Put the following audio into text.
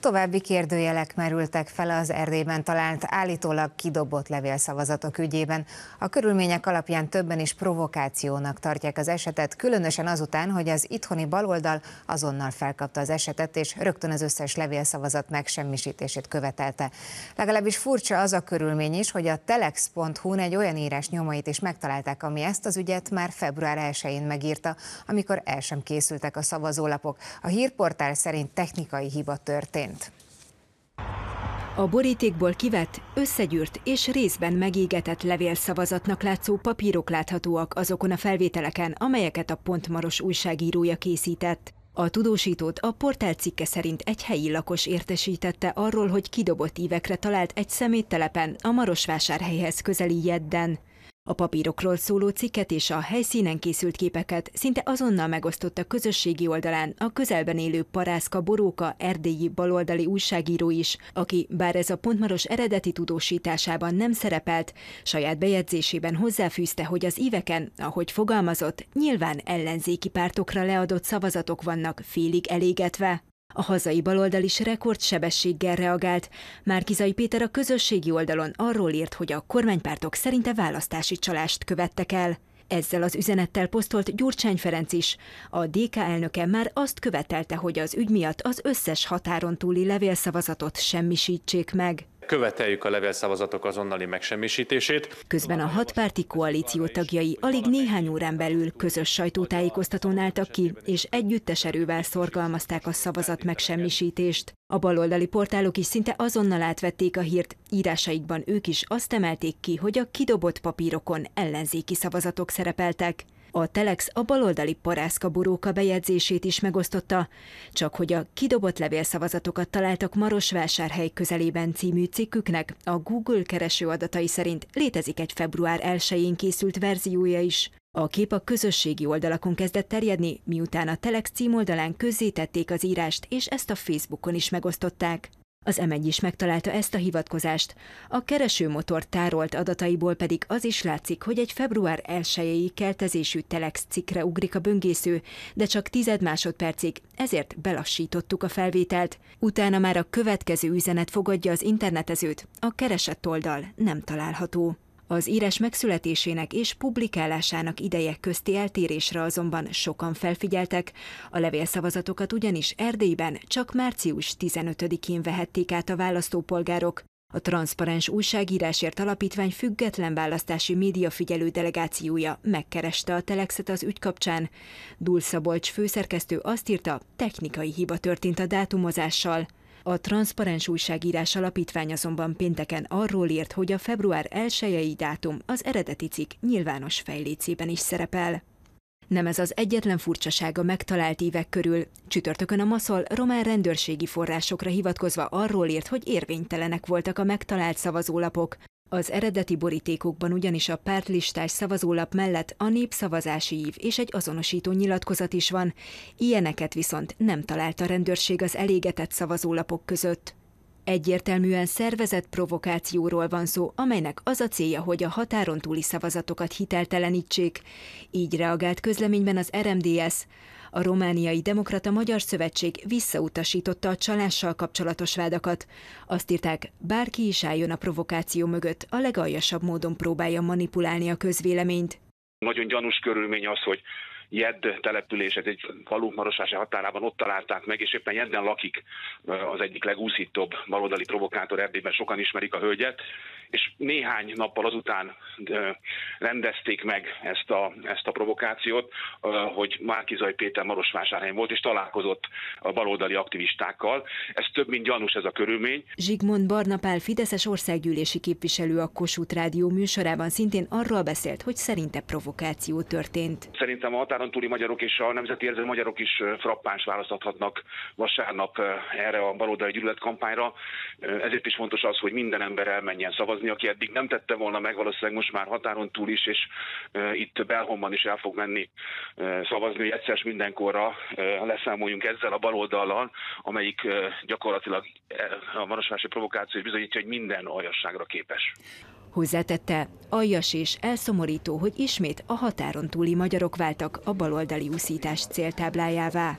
További kérdőjelek merültek fel az Erdélyben talált állítólag kidobott levélszavazatok ügyében. A körülmények alapján többen is provokációnak tartják az esetet, különösen azután, hogy az itthoni baloldal azonnal felkapta az esetet, és rögtön az összes levélszavazat megsemmisítését követelte. Legalábbis furcsa az a körülmény is, hogy a telexhu egy olyan írás nyomait is megtalálták, ami ezt az ügyet már február 1-én megírta, amikor el sem készültek a szavazólapok. A hírportál szerint technikai hiba történt történt. A borítékból kivett, összegyűrt és részben megégetett levélszavazatnak látszó papírok láthatóak azokon a felvételeken, amelyeket a Pontmaros újságírója készített. A tudósítót a portál cikke szerint egy helyi lakos értesítette arról, hogy kidobott évekre talált egy szeméttelepen a Marosvásárhelyhez közeli Jedden. A papírokról szóló cikket és a helyszínen készült képeket szinte azonnal megosztotta közösségi oldalán a közelben élő Parászka Boróka erdélyi baloldali újságíró is, aki bár ez a pontmaros eredeti tudósításában nem szerepelt, saját bejegyzésében hozzáfűzte, hogy az éveken, ahogy fogalmazott, nyilván ellenzéki pártokra leadott szavazatok vannak félig elégetve. A hazai baloldal is rekordsebességgel reagált. Márkizai Péter a közösségi oldalon arról írt, hogy a kormánypártok szerinte választási csalást követtek el. Ezzel az üzenettel posztolt Gyurcsány Ferenc is. A DK elnöke már azt követelte, hogy az ügy miatt az összes határon túli levélszavazatot semmisítsék meg követeljük a levélszavazatok azonnali megsemmisítését. Közben a hatpárti koalíció tagjai alig néhány órán belül közös sajtótájékoztatón álltak ki, és együttes erővel szorgalmazták a szavazat megsemmisítést. A baloldali portálok is szinte azonnal átvették a hírt, írásaikban ők is azt emelték ki, hogy a kidobott papírokon ellenzéki szavazatok szerepeltek. A Telex a baloldali parászka buróka bejegyzését is megosztotta, csak hogy a kidobott levélszavazatokat találtak Marosvásárhely közelében című cikküknek a Google kereső adatai szerint létezik egy február 1-én készült verziója is. A kép a közösségi oldalakon kezdett terjedni, miután a Telex címoldalán közzétették az írást, és ezt a Facebookon is megosztották. Az M1 is megtalálta ezt a hivatkozást. A keresőmotor tárolt adataiból pedig az is látszik, hogy egy február 1-i keltezésű Telex cikkre ugrik a böngésző, de csak tized másodpercig, ezért belassítottuk a felvételt. Utána már a következő üzenet fogadja az internetezőt, a keresett oldal nem található. Az írás megszületésének és publikálásának ideje közti eltérésre azonban sokan felfigyeltek, a levélszavazatokat ugyanis Erdélyben csak március 15-én vehették át a választópolgárok, a Transzparens Újságírásért Alapítvány független választási médiafigyelő delegációja megkereste a Telexet az ügy kapcsán. Dulszabolcs főszerkesztő azt írta, technikai hiba történt a dátumozással – a Transparens Újságírás Alapítvány azonban pénteken arról írt, hogy a február 1 dátum az eredeti cikk nyilvános fejlécében is szerepel. Nem ez az egyetlen furcsasága megtalált évek körül. Csütörtökön a Maszol román rendőrségi forrásokra hivatkozva arról írt, hogy érvénytelenek voltak a megtalált szavazólapok. Az eredeti borítékokban ugyanis a pártlistás szavazólap mellett a népszavazási ív és egy azonosító nyilatkozat is van, ilyeneket viszont nem talált a rendőrség az elégetett szavazólapok között. Egyértelműen szervezett provokációról van szó, amelynek az a célja, hogy a határon túli szavazatokat hiteltelenítsék. Így reagált közleményben az RMDS. A Romániai Demokrata Magyar Szövetség visszautasította a csalással kapcsolatos vádakat. Azt írták, bárki is álljon a provokáció mögött, a legaljasabb módon próbálja manipulálni a közvéleményt. Nagyon gyanús körülmény az, hogy Jedd település, ez egy falu Marosvási határában ott találták meg, és éppen Jedden lakik az egyik legúszítóbb baloldali provokátor Erdélyben, sokan ismerik a hölgyet, és néhány nappal azután rendezték meg ezt a, ezt a provokációt, hogy Márkizaj Péter Marosvásárhelyen volt, és találkozott a baloldali aktivistákkal. Ez több, mint gyanús ez a körülmény. Zsigmond Barnapál Fideszes országgyűlési képviselő a Kossuth Rádió műsorában szintén arról beszélt, hogy szerinte provokáció történt. Szerintem a határ határon túli magyarok és a nemzeti érző magyarok is frappáns választathatnak vasárnap erre a baloldali gyűlöletkampányra. Ezért is fontos az, hogy minden ember elmenjen szavazni, aki eddig nem tette volna meg, valószínűleg most már határon túl is, és itt Belhomban is el fog menni szavazni, hogy egyszer mindenkorra leszámoljunk ezzel a baloldallal, amelyik gyakorlatilag a marosvási provokáció bizonyítja, hogy minden aljasságra képes. Hozzátette, aljas és elszomorító, hogy ismét a határon túli magyarok váltak a baloldali úszítás céltáblájává.